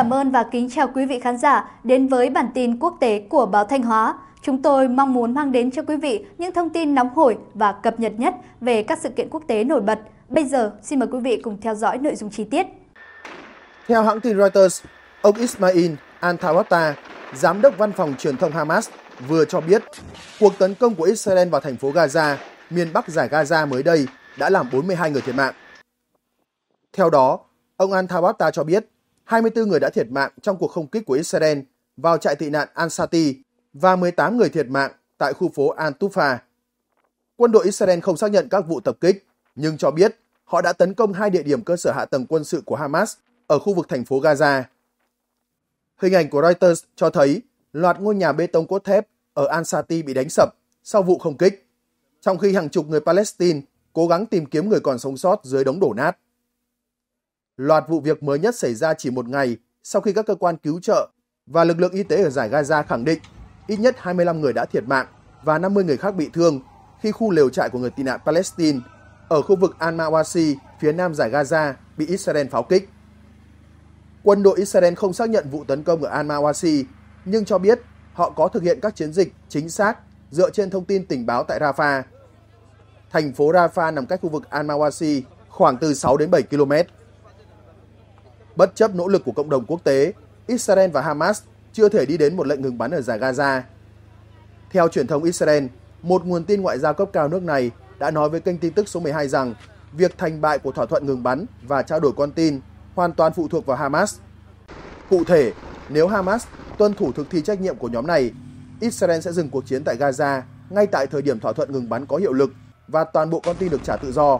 cảm ơn và kính chào quý vị khán giả đến với bản tin quốc tế của báo Thanh Hóa. Chúng tôi mong muốn mang đến cho quý vị những thông tin nóng hổi và cập nhật nhất về các sự kiện quốc tế nổi bật. Bây giờ, xin mời quý vị cùng theo dõi nội dung chi tiết. Theo hãng tin Reuters, ông Ismail Al-Tawata, giám đốc văn phòng truyền thông Hamas, vừa cho biết cuộc tấn công của Israel vào thành phố Gaza, miền bắc giải Gaza mới đây đã làm 42 người thiệt mạng. Theo đó, ông Al-Tawata cho biết 24 người đã thiệt mạng trong cuộc không kích của Israel vào trại tị nạn Ansati và 18 người thiệt mạng tại khu phố Antufa. Quân đội Israel không xác nhận các vụ tập kích, nhưng cho biết họ đã tấn công hai địa điểm cơ sở hạ tầng quân sự của Hamas ở khu vực thành phố Gaza. Hình ảnh của Reuters cho thấy loạt ngôi nhà bê tông cốt thép ở Ansati bị đánh sập sau vụ không kích, trong khi hàng chục người Palestine cố gắng tìm kiếm người còn sống sót dưới đống đổ nát. Loạt vụ việc mới nhất xảy ra chỉ một ngày sau khi các cơ quan cứu trợ và lực lượng y tế ở giải Gaza khẳng định ít nhất 25 người đã thiệt mạng và 50 người khác bị thương khi khu lều trại của người tị nạn Palestine ở khu vực Al-Mawasi phía nam giải Gaza bị Israel pháo kích. Quân đội Israel không xác nhận vụ tấn công ở Al-Mawasi nhưng cho biết họ có thực hiện các chiến dịch chính xác dựa trên thông tin tình báo tại Rafah. Thành phố Rafah nằm cách khu vực Al-Mawasi khoảng từ 6 đến 7 km. Bất chấp nỗ lực của cộng đồng quốc tế, Israel và Hamas chưa thể đi đến một lệnh ngừng bắn ở giải Gaza. Theo truyền thông Israel, một nguồn tin ngoại giao cấp cao nước này đã nói với kênh tin tức số 12 rằng việc thành bại của thỏa thuận ngừng bắn và trao đổi con tin hoàn toàn phụ thuộc vào Hamas. Cụ thể, nếu Hamas tuân thủ thực thi trách nhiệm của nhóm này, Israel sẽ dừng cuộc chiến tại Gaza ngay tại thời điểm thỏa thuận ngừng bắn có hiệu lực và toàn bộ con tin được trả tự do.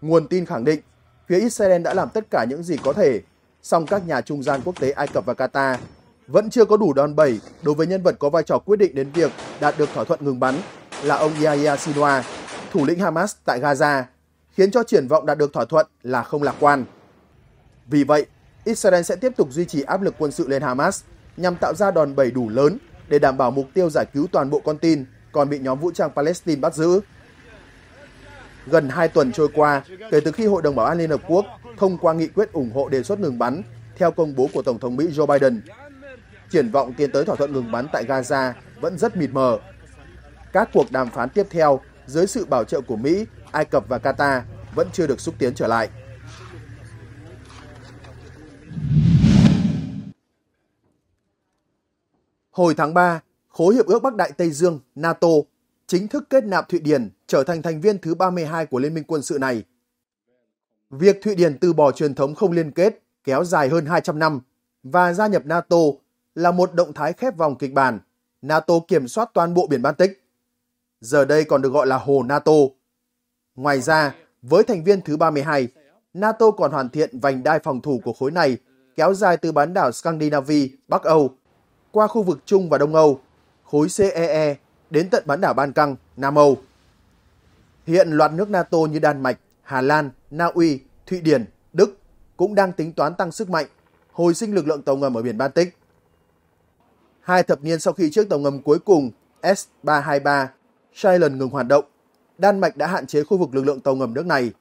Nguồn tin khẳng định phía Israel đã làm tất cả những gì có thể, song các nhà trung gian quốc tế Ai Cập và Qatar vẫn chưa có đủ đòn bẩy đối với nhân vật có vai trò quyết định đến việc đạt được thỏa thuận ngừng bắn là ông Yahya Sinwar, thủ lĩnh Hamas tại Gaza, khiến cho triển vọng đạt được thỏa thuận là không lạc quan. Vì vậy, Israel sẽ tiếp tục duy trì áp lực quân sự lên Hamas nhằm tạo ra đòn bẩy đủ lớn để đảm bảo mục tiêu giải cứu toàn bộ con tin còn bị nhóm vũ trang Palestine bắt giữ. Gần hai tuần trôi qua kể từ khi Hội đồng Bảo an Liên Hợp Quốc thông qua nghị quyết ủng hộ đề xuất ngừng bắn theo công bố của Tổng thống Mỹ Joe Biden. Triển vọng tiến tới thỏa thuận ngừng bắn tại Gaza vẫn rất mịt mờ. Các cuộc đàm phán tiếp theo dưới sự bảo trợ của Mỹ, Ai Cập và Qatar vẫn chưa được xúc tiến trở lại. Hồi tháng 3, khối hiệp ước Bắc Đại Tây Dương NATO chính thức kết nạp Thụy Điển trở thành thành viên thứ 32 của Liên minh quân sự này. Việc Thụy Điển từ bỏ truyền thống không liên kết kéo dài hơn 200 năm và gia nhập NATO là một động thái khép vòng kịch bản. NATO kiểm soát toàn bộ biển Baltic. Giờ đây còn được gọi là Hồ NATO. Ngoài ra, với thành viên thứ 32, NATO còn hoàn thiện vành đai phòng thủ của khối này kéo dài từ bán đảo Scandinavia, Bắc Âu, qua khu vực Trung và Đông Âu. Khối CEE e đến tận bán đảo Ban Căng, Nam Âu. Hiện loạt nước NATO như Đan Mạch, Hà Lan, Na Uy, Thụy Điển, Đức cũng đang tính toán tăng sức mạnh, hồi sinh lực lượng tàu ngầm ở biển Baltic. Hai thập niên sau khi chiếc tàu ngầm cuối cùng S-323 Shiland ngừng hoạt động, Đan Mạch đã hạn chế khu vực lực lượng tàu ngầm nước này.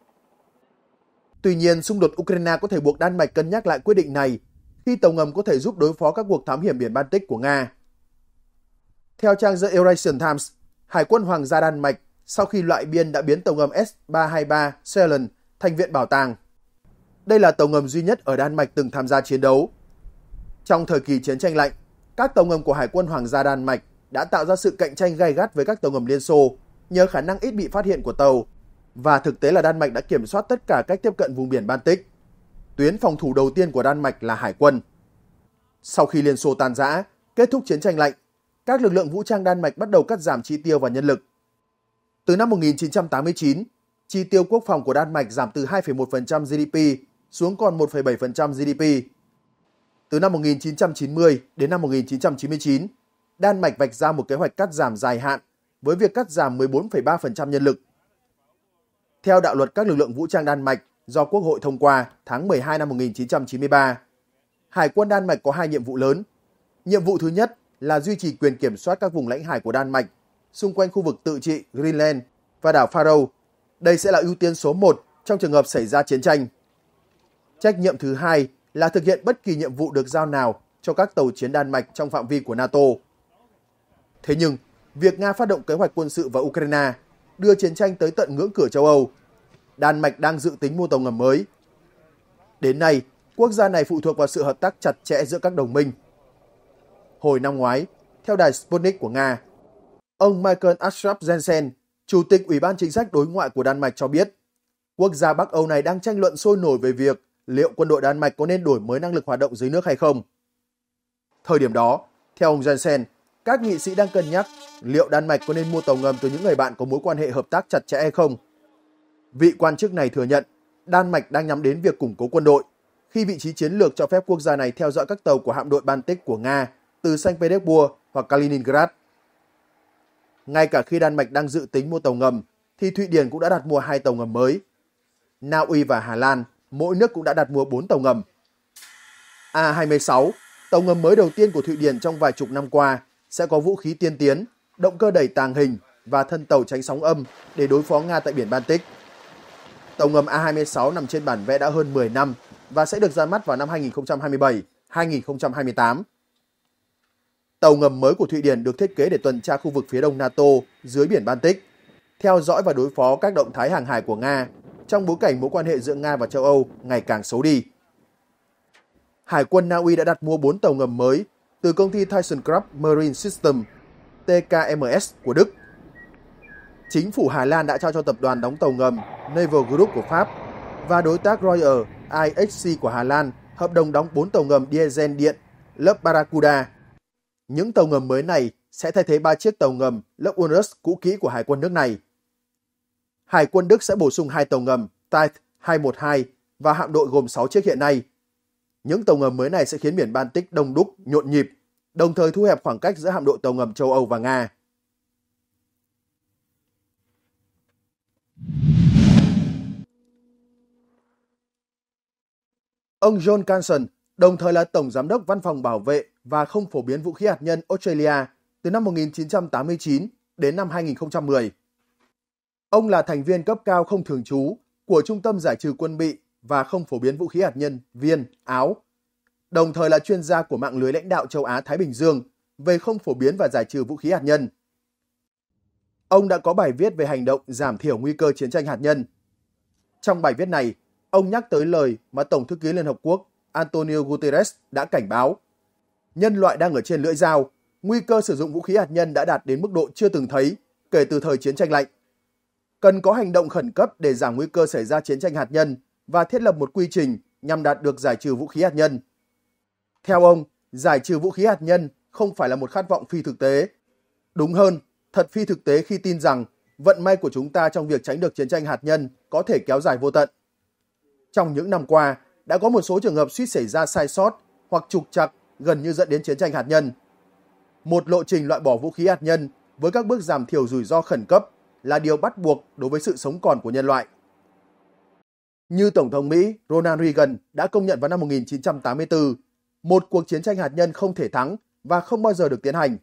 Tuy nhiên, xung đột Ukraine có thể buộc Đan Mạch cân nhắc lại quyết định này khi tàu ngầm có thể giúp đối phó các cuộc thám hiểm biển Baltic của Nga. Theo trang The Eurasian Times, Hải quân Hoàng gia Đan Mạch sau khi loại biên đã biến tàu ngầm S-323 Ceylon thành viện bảo tàng. Đây là tàu ngầm duy nhất ở Đan Mạch từng tham gia chiến đấu. Trong thời kỳ chiến tranh lạnh, các tàu ngầm của Hải quân Hoàng gia Đan Mạch đã tạo ra sự cạnh tranh gay gắt với các tàu ngầm Liên Xô nhờ khả năng ít bị phát hiện của tàu và thực tế là Đan Mạch đã kiểm soát tất cả cách tiếp cận vùng biển Baltic. Tuyến phòng thủ đầu tiên của Đan Mạch là hải quân. Sau khi Liên Xô tan rã, kết thúc chiến tranh lạnh, các lực lượng vũ trang Đan Mạch bắt đầu cắt giảm chi tiêu và nhân lực. Từ năm 1989, chi tiêu quốc phòng của Đan Mạch giảm từ 2,1% GDP xuống còn 1,7% GDP. Từ năm 1990 đến năm 1999, Đan Mạch vạch ra một kế hoạch cắt giảm dài hạn với việc cắt giảm 14,3% nhân lực. Theo đạo luật các lực lượng vũ trang Đan Mạch do Quốc hội thông qua tháng 12 năm 1993, Hải quân Đan Mạch có hai nhiệm vụ lớn. Nhiệm vụ thứ nhất là duy trì quyền kiểm soát các vùng lãnh hải của Đan Mạch xung quanh khu vực tự trị Greenland và đảo Faroe. Đây sẽ là ưu tiên số 1 trong trường hợp xảy ra chiến tranh. Trách nhiệm thứ hai là thực hiện bất kỳ nhiệm vụ được giao nào cho các tàu chiến Đan Mạch trong phạm vi của NATO. Thế nhưng, việc Nga phát động kế hoạch quân sự vào Ukraine đưa chiến tranh tới tận ngưỡng cửa châu Âu, Đan Mạch đang dự tính mua tàu ngầm mới. Đến nay, quốc gia này phụ thuộc vào sự hợp tác chặt chẽ giữa các đồng minh hồi năm ngoái, theo đài Sputnik của Nga. Ông Michael Ashraf Jensen, Chủ tịch Ủy ban Chính sách Đối ngoại của Đan Mạch cho biết, quốc gia Bắc Âu này đang tranh luận sôi nổi về việc liệu quân đội Đan Mạch có nên đổi mới năng lực hoạt động dưới nước hay không. Thời điểm đó, theo ông Jensen, các nghị sĩ đang cân nhắc liệu Đan Mạch có nên mua tàu ngầm từ những người bạn có mối quan hệ hợp tác chặt chẽ hay không. Vị quan chức này thừa nhận Đan Mạch đang nhắm đến việc củng cố quân đội khi vị trí chiến lược cho phép quốc gia này theo dõi các tàu của hạm đội Baltic của Nga từ Saint Petersburg hoặc Kaliningrad. Ngay cả khi Đan Mạch đang dự tính mua tàu ngầm, thì Thụy Điển cũng đã đặt mua hai tàu ngầm mới. Na Uy và Hà Lan, mỗi nước cũng đã đặt mua 4 tàu ngầm. A-26, tàu ngầm mới đầu tiên của Thụy Điển trong vài chục năm qua, sẽ có vũ khí tiên tiến, động cơ đẩy tàng hình và thân tàu tránh sóng âm để đối phó Nga tại biển Baltic. Tàu ngầm A-26 nằm trên bản vẽ đã hơn 10 năm và sẽ được ra mắt vào năm 2027, 2028. Tàu ngầm mới của Thụy Điển được thiết kế để tuần tra khu vực phía đông NATO dưới biển Baltic, theo dõi và đối phó các động thái hàng hải của Nga trong bối cảnh mối quan hệ giữa Nga và châu Âu ngày càng xấu đi. Hải quân Na Uy đã đặt mua 4 tàu ngầm mới từ công ty ThyssenKrupp Marine System TKMS của Đức. Chính phủ Hà Lan đã trao cho tập đoàn đóng tàu ngầm Naval Group của Pháp và đối tác Royal IHC của Hà Lan hợp đồng đóng 4 tàu ngầm diesel điện lớp Barracuda những tàu ngầm mới này sẽ thay thế ba chiếc tàu ngầm lớp Urus cũ kỹ của Hải quân nước này. Hải quân Đức sẽ bổ sung hai tàu ngầm Type 212 và hạm đội gồm 6 chiếc hiện nay. Những tàu ngầm mới này sẽ khiến biển Baltic đông đúc, nhộn nhịp, đồng thời thu hẹp khoảng cách giữa hạm đội tàu ngầm châu Âu và Nga. Ông John Carson, đồng thời là Tổng Giám đốc Văn phòng Bảo vệ và không phổ biến vũ khí hạt nhân Australia từ năm 1989 đến năm 2010. Ông là thành viên cấp cao không thường trú của Trung tâm Giải trừ quân bị và không phổ biến vũ khí hạt nhân Viên, Áo, đồng thời là chuyên gia của mạng lưới lãnh đạo châu Á-Thái Bình Dương về không phổ biến và giải trừ vũ khí hạt nhân. Ông đã có bài viết về hành động giảm thiểu nguy cơ chiến tranh hạt nhân. Trong bài viết này, ông nhắc tới lời mà Tổng thư ký Liên Hợp Quốc Antonio Guterres đã cảnh báo – nhân loại đang ở trên lưỡi dao, nguy cơ sử dụng vũ khí hạt nhân đã đạt đến mức độ chưa từng thấy kể từ thời chiến tranh lạnh. Cần có hành động khẩn cấp để giảm nguy cơ xảy ra chiến tranh hạt nhân và thiết lập một quy trình nhằm đạt được giải trừ vũ khí hạt nhân. Theo ông, giải trừ vũ khí hạt nhân không phải là một khát vọng phi thực tế. Đúng hơn, thật phi thực tế khi tin rằng vận may của chúng ta trong việc tránh được chiến tranh hạt nhân có thể kéo dài vô tận. Trong những năm qua, đã có một số trường hợp suýt xảy ra sai sót hoặc trục trặc gần như dẫn đến chiến tranh hạt nhân. Một lộ trình loại bỏ vũ khí hạt nhân với các bước giảm thiểu rủi ro khẩn cấp là điều bắt buộc đối với sự sống còn của nhân loại. Như Tổng thống Mỹ Ronald Reagan đã công nhận vào năm 1984, một cuộc chiến tranh hạt nhân không thể thắng và không bao giờ được tiến hành.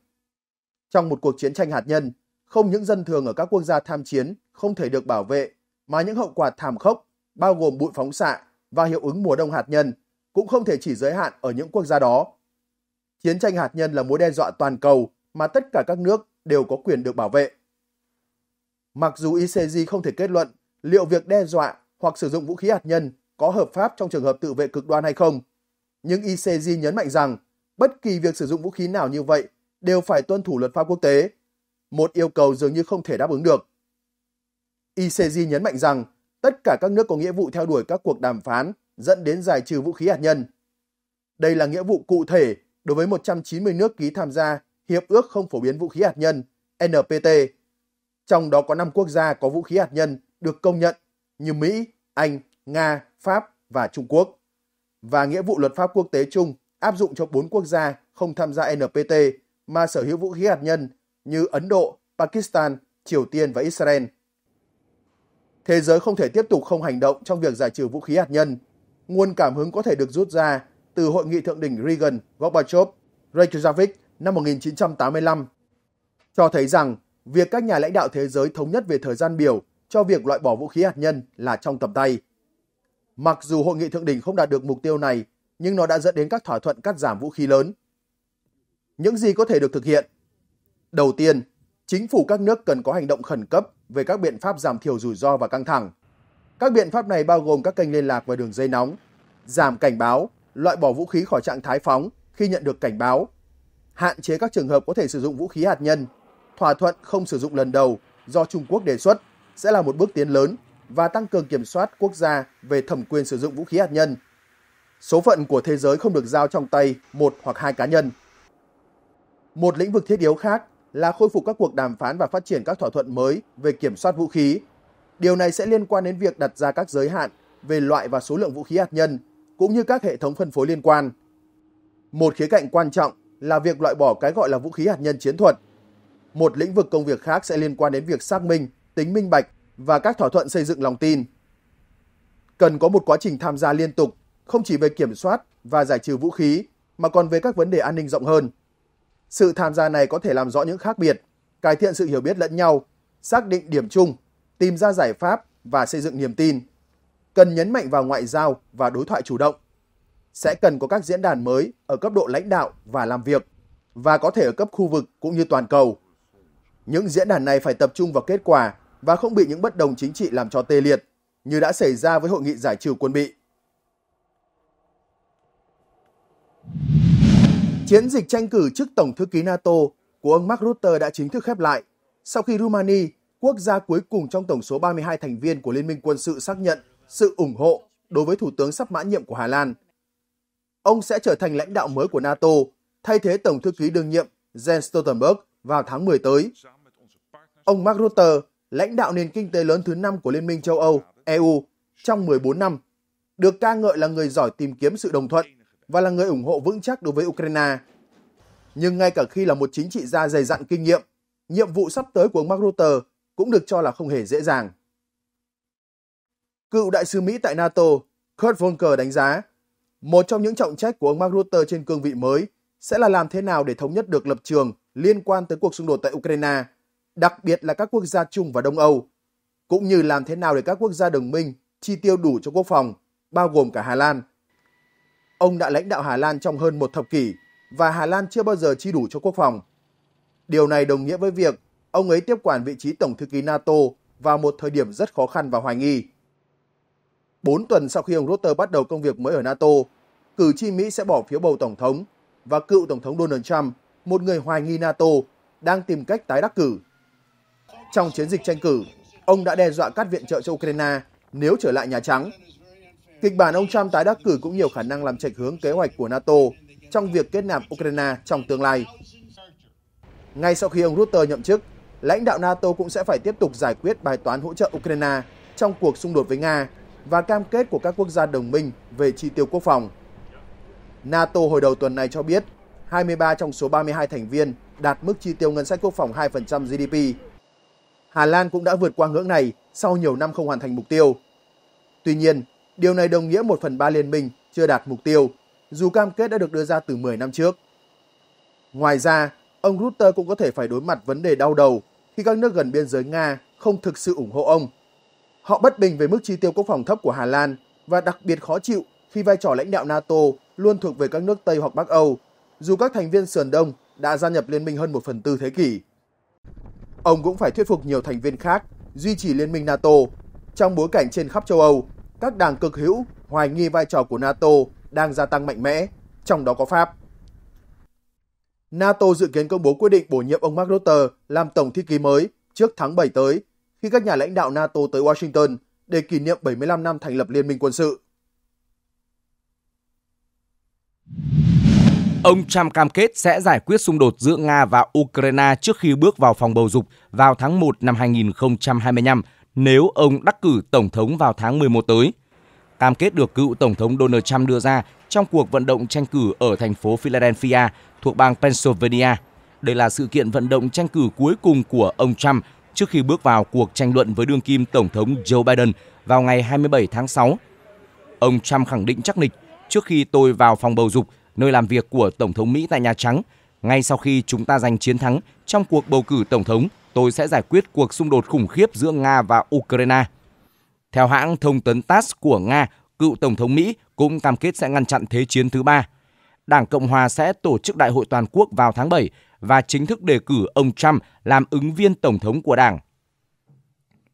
Trong một cuộc chiến tranh hạt nhân, không những dân thường ở các quốc gia tham chiến không thể được bảo vệ, mà những hậu quả thảm khốc bao gồm bụi phóng xạ và hiệu ứng mùa đông hạt nhân cũng không thể chỉ giới hạn ở những quốc gia đó chiến tranh hạt nhân là mối đe dọa toàn cầu mà tất cả các nước đều có quyền được bảo vệ. Mặc dù ICJ không thể kết luận liệu việc đe dọa hoặc sử dụng vũ khí hạt nhân có hợp pháp trong trường hợp tự vệ cực đoan hay không, nhưng ICJ nhấn mạnh rằng bất kỳ việc sử dụng vũ khí nào như vậy đều phải tuân thủ luật pháp quốc tế, một yêu cầu dường như không thể đáp ứng được. ICJ nhấn mạnh rằng tất cả các nước có nghĩa vụ theo đuổi các cuộc đàm phán dẫn đến giải trừ vũ khí hạt nhân. Đây là nghĩa vụ cụ thể đối với 190 nước ký tham gia Hiệp ước không phổ biến vũ khí hạt nhân NPT. Trong đó có 5 quốc gia có vũ khí hạt nhân được công nhận như Mỹ, Anh, Nga, Pháp và Trung Quốc. Và nghĩa vụ luật pháp quốc tế chung áp dụng cho 4 quốc gia không tham gia NPT mà sở hữu vũ khí hạt nhân như Ấn Độ, Pakistan, Triều Tiên và Israel. Thế giới không thể tiếp tục không hành động trong việc giải trừ vũ khí hạt nhân. Nguồn cảm hứng có thể được rút ra từ hội nghị thượng đỉnh Reagan Gorbachev Reykjavik năm 1985 cho thấy rằng việc các nhà lãnh đạo thế giới thống nhất về thời gian biểu cho việc loại bỏ vũ khí hạt nhân là trong tầm tay. Mặc dù hội nghị thượng đỉnh không đạt được mục tiêu này, nhưng nó đã dẫn đến các thỏa thuận cắt giảm vũ khí lớn. Những gì có thể được thực hiện? Đầu tiên, chính phủ các nước cần có hành động khẩn cấp về các biện pháp giảm thiểu rủi ro và căng thẳng. Các biện pháp này bao gồm các kênh liên lạc và đường dây nóng, giảm cảnh báo loại bỏ vũ khí khỏi trạng thái phóng khi nhận được cảnh báo, hạn chế các trường hợp có thể sử dụng vũ khí hạt nhân, thỏa thuận không sử dụng lần đầu do Trung Quốc đề xuất sẽ là một bước tiến lớn và tăng cường kiểm soát quốc gia về thẩm quyền sử dụng vũ khí hạt nhân. Số phận của thế giới không được giao trong tay một hoặc hai cá nhân. Một lĩnh vực thiết yếu khác là khôi phục các cuộc đàm phán và phát triển các thỏa thuận mới về kiểm soát vũ khí. Điều này sẽ liên quan đến việc đặt ra các giới hạn về loại và số lượng vũ khí hạt nhân cũng như các hệ thống phân phối liên quan. Một khía cạnh quan trọng là việc loại bỏ cái gọi là vũ khí hạt nhân chiến thuật. Một lĩnh vực công việc khác sẽ liên quan đến việc xác minh, tính minh bạch và các thỏa thuận xây dựng lòng tin. Cần có một quá trình tham gia liên tục, không chỉ về kiểm soát và giải trừ vũ khí, mà còn về các vấn đề an ninh rộng hơn. Sự tham gia này có thể làm rõ những khác biệt, cải thiện sự hiểu biết lẫn nhau, xác định điểm chung, tìm ra giải pháp và xây dựng niềm tin cần nhấn mạnh vào ngoại giao và đối thoại chủ động. Sẽ cần có các diễn đàn mới ở cấp độ lãnh đạo và làm việc, và có thể ở cấp khu vực cũng như toàn cầu. Những diễn đàn này phải tập trung vào kết quả và không bị những bất đồng chính trị làm cho tê liệt, như đã xảy ra với hội nghị giải trừ quân bị. Chiến dịch tranh cử chức Tổng thư ký NATO của ông Mark Rutte đã chính thức khép lại sau khi Rumani, quốc gia cuối cùng trong tổng số 32 thành viên của Liên minh quân sự xác nhận sự ủng hộ đối với Thủ tướng sắp mãn nhiệm của Hà Lan. Ông sẽ trở thành lãnh đạo mới của NATO, thay thế Tổng thư ký đương nhiệm Jens Stoltenberg vào tháng 10 tới. Ông Mark Rutte, lãnh đạo nền kinh tế lớn thứ năm của Liên minh châu Âu, EU, trong 14 năm, được ca ngợi là người giỏi tìm kiếm sự đồng thuận và là người ủng hộ vững chắc đối với Ukraine. Nhưng ngay cả khi là một chính trị gia dày dặn kinh nghiệm, nhiệm vụ sắp tới của ông Mark Rutte cũng được cho là không hề dễ dàng. Cựu đại sứ Mỹ tại NATO, Kurt Volker đánh giá, một trong những trọng trách của ông Mark Rutte trên cương vị mới sẽ là làm thế nào để thống nhất được lập trường liên quan tới cuộc xung đột tại Ukraine, đặc biệt là các quốc gia Trung và Đông Âu, cũng như làm thế nào để các quốc gia đồng minh chi tiêu đủ cho quốc phòng, bao gồm cả Hà Lan. Ông đã lãnh đạo Hà Lan trong hơn một thập kỷ và Hà Lan chưa bao giờ chi đủ cho quốc phòng. Điều này đồng nghĩa với việc ông ấy tiếp quản vị trí Tổng thư ký NATO vào một thời điểm rất khó khăn và hoài nghi. 4 tuần sau khi ông Rutte bắt đầu công việc mới ở NATO, cử tri Mỹ sẽ bỏ phiếu bầu Tổng thống và cựu Tổng thống Donald Trump, một người hoài nghi NATO, đang tìm cách tái đắc cử. Trong chiến dịch tranh cử, ông đã đe dọa cắt viện trợ cho Ukraine nếu trở lại Nhà Trắng. Kịch bản ông Trump tái đắc cử cũng nhiều khả năng làm chệch hướng kế hoạch của NATO trong việc kết nạp Ukraine trong tương lai. Ngay sau khi ông Rutte nhậm chức, lãnh đạo NATO cũng sẽ phải tiếp tục giải quyết bài toán hỗ trợ Ukraine trong cuộc xung đột với Nga và cam kết của các quốc gia đồng minh về chi tiêu quốc phòng. NATO hồi đầu tuần này cho biết 23 trong số 32 thành viên đạt mức chi tiêu ngân sách quốc phòng 2% GDP. Hà Lan cũng đã vượt qua ngưỡng này sau nhiều năm không hoàn thành mục tiêu. Tuy nhiên, điều này đồng nghĩa 1 phần 3 liên minh chưa đạt mục tiêu, dù cam kết đã được đưa ra từ 10 năm trước. Ngoài ra, ông Rutte cũng có thể phải đối mặt vấn đề đau đầu khi các nước gần biên giới Nga không thực sự ủng hộ ông Họ bất bình về mức chi tiêu quốc phòng thấp của Hà Lan và đặc biệt khó chịu khi vai trò lãnh đạo NATO luôn thuộc về các nước Tây hoặc Bắc Âu, dù các thành viên sườn đông đã gia nhập liên minh hơn một phần tư thế kỷ. Ông cũng phải thuyết phục nhiều thành viên khác duy trì liên minh NATO. Trong bối cảnh trên khắp châu Âu, các đảng cực hữu hoài nghi vai trò của NATO đang gia tăng mạnh mẽ, trong đó có Pháp. NATO dự kiến công bố quyết định bổ nhiệm ông Mark Rutte làm tổng thư ký mới trước tháng 7 tới khi các nhà lãnh đạo NATO tới Washington để kỷ niệm 75 năm thành lập Liên minh quân sự. Ông Trump cam kết sẽ giải quyết xung đột giữa Nga và Ukraine trước khi bước vào phòng bầu dục vào tháng 1 năm 2025 nếu ông đắc cử Tổng thống vào tháng 11 tới. Cam kết được cựu Tổng thống Donald Trump đưa ra trong cuộc vận động tranh cử ở thành phố Philadelphia thuộc bang Pennsylvania. Đây là sự kiện vận động tranh cử cuối cùng của ông Trump trước khi bước vào cuộc tranh luận với đương kim Tổng thống Joe Biden vào ngày 27 tháng 6. Ông Trump khẳng định chắc nịch trước khi tôi vào phòng bầu dục, nơi làm việc của Tổng thống Mỹ tại Nhà Trắng, ngay sau khi chúng ta giành chiến thắng trong cuộc bầu cử Tổng thống, tôi sẽ giải quyết cuộc xung đột khủng khiếp giữa Nga và Ukraine. Theo hãng thông tấn TASS của Nga, cựu Tổng thống Mỹ cũng cam kết sẽ ngăn chặn thế chiến thứ ba. Đảng Cộng Hòa sẽ tổ chức đại hội toàn quốc vào tháng 7 và chính thức đề cử ông Trump làm ứng viên tổng thống của đảng.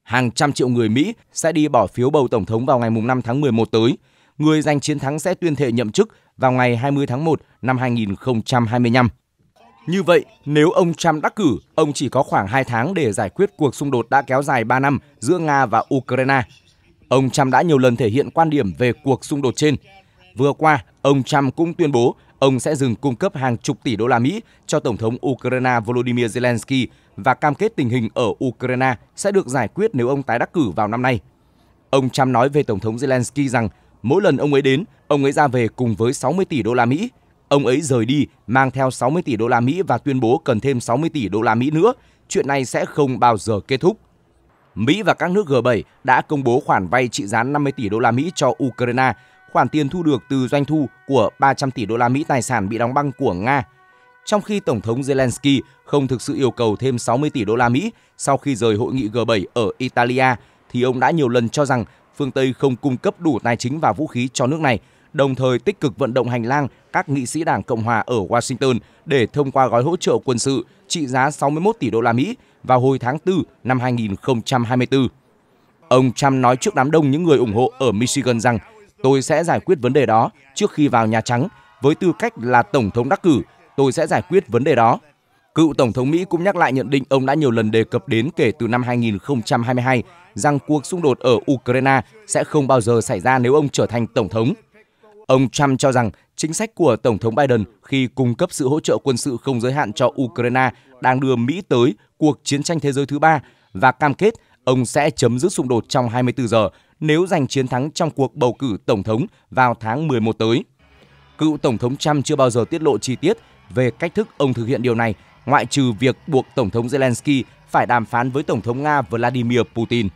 Hàng trăm triệu người Mỹ sẽ đi bỏ phiếu bầu tổng thống vào ngày 5 tháng 11 tới. Người giành chiến thắng sẽ tuyên thệ nhậm chức vào ngày 20 tháng 1 năm 2025. Như vậy, nếu ông Trump đắc cử, ông chỉ có khoảng 2 tháng để giải quyết cuộc xung đột đã kéo dài 3 năm giữa Nga và Ukraine. Ông Trump đã nhiều lần thể hiện quan điểm về cuộc xung đột trên. Vừa qua, ông Trump cũng tuyên bố ông sẽ dừng cung cấp hàng chục tỷ đô la Mỹ cho Tổng thống Ukraine Volodymyr Zelensky và cam kết tình hình ở Ukraine sẽ được giải quyết nếu ông tái đắc cử vào năm nay. Ông Trump nói về Tổng thống Zelensky rằng mỗi lần ông ấy đến, ông ấy ra về cùng với 60 tỷ đô la Mỹ. Ông ấy rời đi mang theo 60 tỷ đô la Mỹ và tuyên bố cần thêm 60 tỷ đô la Mỹ nữa. Chuyện này sẽ không bao giờ kết thúc. Mỹ và các nước G7 đã công bố khoản vay trị giá 50 tỷ đô la Mỹ cho Ukraine khoản tiền thu được từ doanh thu của 300 tỷ đô la Mỹ tài sản bị đóng băng của Nga, trong khi Tổng thống Zelensky không thực sự yêu cầu thêm 60 tỷ đô la Mỹ sau khi rời hội nghị G7 ở Italia, thì ông đã nhiều lần cho rằng phương Tây không cung cấp đủ tài chính và vũ khí cho nước này, đồng thời tích cực vận động hành lang các nghị sĩ Đảng Cộng hòa ở Washington để thông qua gói hỗ trợ quân sự trị giá 61 tỷ đô la Mỹ vào hồi tháng 4 năm 2024. Ông Trump nói trước đám đông những người ủng hộ ở Michigan rằng Tôi sẽ giải quyết vấn đề đó trước khi vào Nhà Trắng. Với tư cách là Tổng thống đắc cử, tôi sẽ giải quyết vấn đề đó. Cựu Tổng thống Mỹ cũng nhắc lại nhận định ông đã nhiều lần đề cập đến kể từ năm 2022 rằng cuộc xung đột ở Ukraine sẽ không bao giờ xảy ra nếu ông trở thành Tổng thống. Ông Trump cho rằng chính sách của Tổng thống Biden khi cung cấp sự hỗ trợ quân sự không giới hạn cho Ukraine đang đưa Mỹ tới cuộc chiến tranh thế giới thứ ba và cam kết ông sẽ chấm dứt xung đột trong 24 giờ nếu giành chiến thắng trong cuộc bầu cử tổng thống vào tháng 11 tới. Cựu tổng thống Trump chưa bao giờ tiết lộ chi tiết về cách thức ông thực hiện điều này, ngoại trừ việc buộc tổng thống Zelensky phải đàm phán với tổng thống Nga Vladimir Putin.